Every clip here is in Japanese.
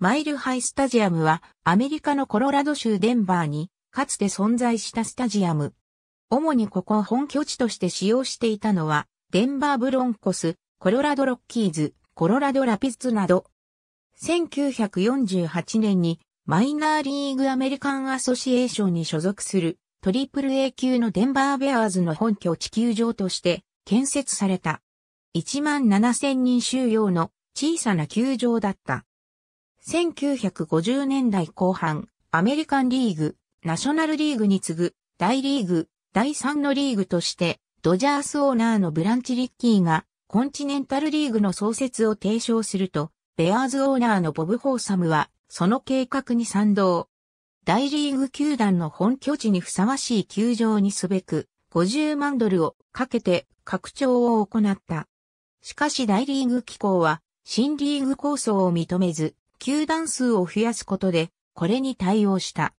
マイルハイスタジアムはアメリカのコロラド州デンバーにかつて存在したスタジアム。主にここを本拠地として使用していたのはデンバーブロンコス、コロラドロッキーズ、コロラドラピスなど。1948年にマイナーリーグアメリカンアソシエーションに所属するトリプル A 級のデンバーベアーズの本拠地球場として建設された。1万7000人収容の小さな球場だった。1950年代後半、アメリカンリーグ、ナショナルリーグに次ぐ、大リーグ、第3のリーグとして、ドジャースオーナーのブランチ・リッキーが、コンチネンタルリーグの創設を提唱すると、ベアーズオーナーのボブ・ホーサムは、その計画に賛同。大リーグ球団の本拠地にふさわしい球場にすべく、50万ドルをかけて拡張を行った。しかし大リーグ機構は、新リーグ構想を認めず、球団数を増やすことで、これに対応した。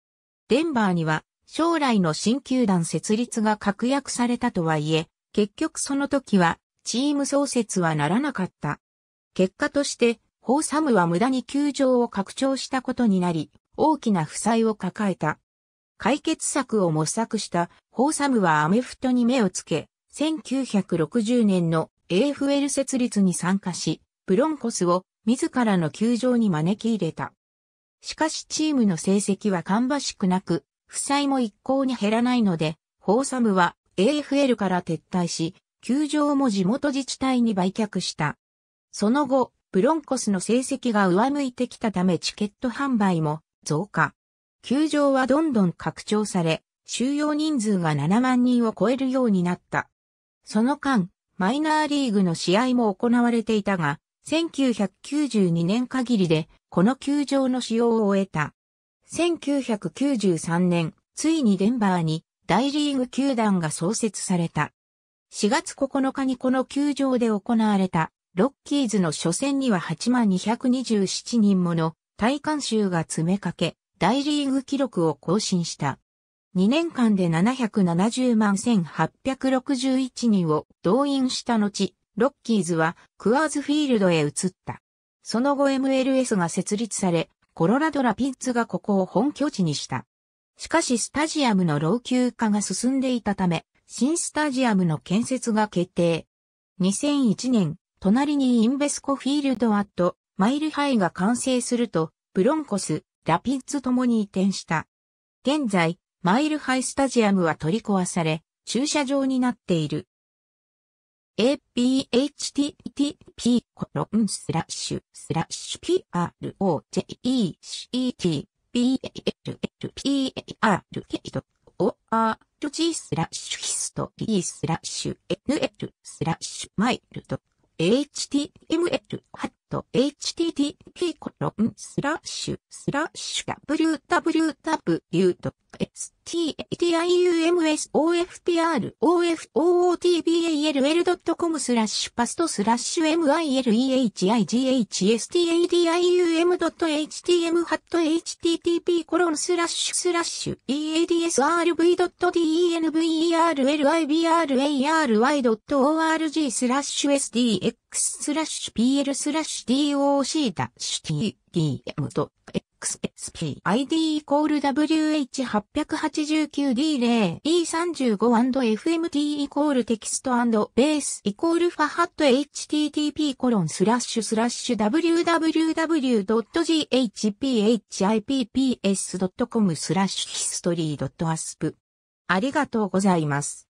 デンバーには、将来の新球団設立が確約されたとはいえ、結局その時は、チーム創設はならなかった。結果として、ホーサムは無駄に球場を拡張したことになり、大きな負債を抱えた。解決策を模索したホーサムはアメフトに目をつけ、1960年の AFL 設立に参加し、ブロンコスを自らの球場に招き入れた。しかしチームの成績は芳しくなく、負債も一向に減らないので、ホーサムは AFL から撤退し、球場も地元自治体に売却した。その後、ブロンコスの成績が上向いてきたためチケット販売も増加。球場はどんどん拡張され、収容人数が7万人を超えるようになった。その間、マイナーリーグの試合も行われていたが、1992年限りで、この球場の使用を終えた。1993年、ついにデンバーに大リーグ球団が創設された。4月9日にこの球場で行われたロッキーズの初戦には8227人もの体感集が詰めかけ、大リーグ記録を更新した。2年間で770万1861人を動員した後、ロッキーズはクアーズフィールドへ移った。その後 MLS が設立され、コロラドラピッツがここを本拠地にした。しかしスタジアムの老朽化が進んでいたため、新スタジアムの建設が決定。2001年、隣にインベスコフィールドアット、マイルハイが完成すると、ブロンコス、ラピッツともに移転した。現在、マイルハイスタジアムは取り壊され、駐車場になっている。a B. h t t p コロンスラッシュスラッシュ p r o j e e c t p a l p a r o r g スラッシュヒストリースラッシュ nl スラッシュマイルド html ハット http コロンスラッシュスラッシュ www.s t t i u m s o f p r o f o o t b a l l c o m スラッシュパストスラッシュ m i l e h i g h s t a d i u m h t m ハット http コロンスラッシュスラッシュ eadsrv.denverlibrary.org スラッシュ sdx スラッシュ pl スラッシュ doc ダッシュ t m と。XSP ID イコール WH889D0E35&FMT イコールテキストベースイコールファハット HTTP コロンスラッシュスラッシュ www.ghphipps.com スラッシュヒストリー .asp ありがとうございます。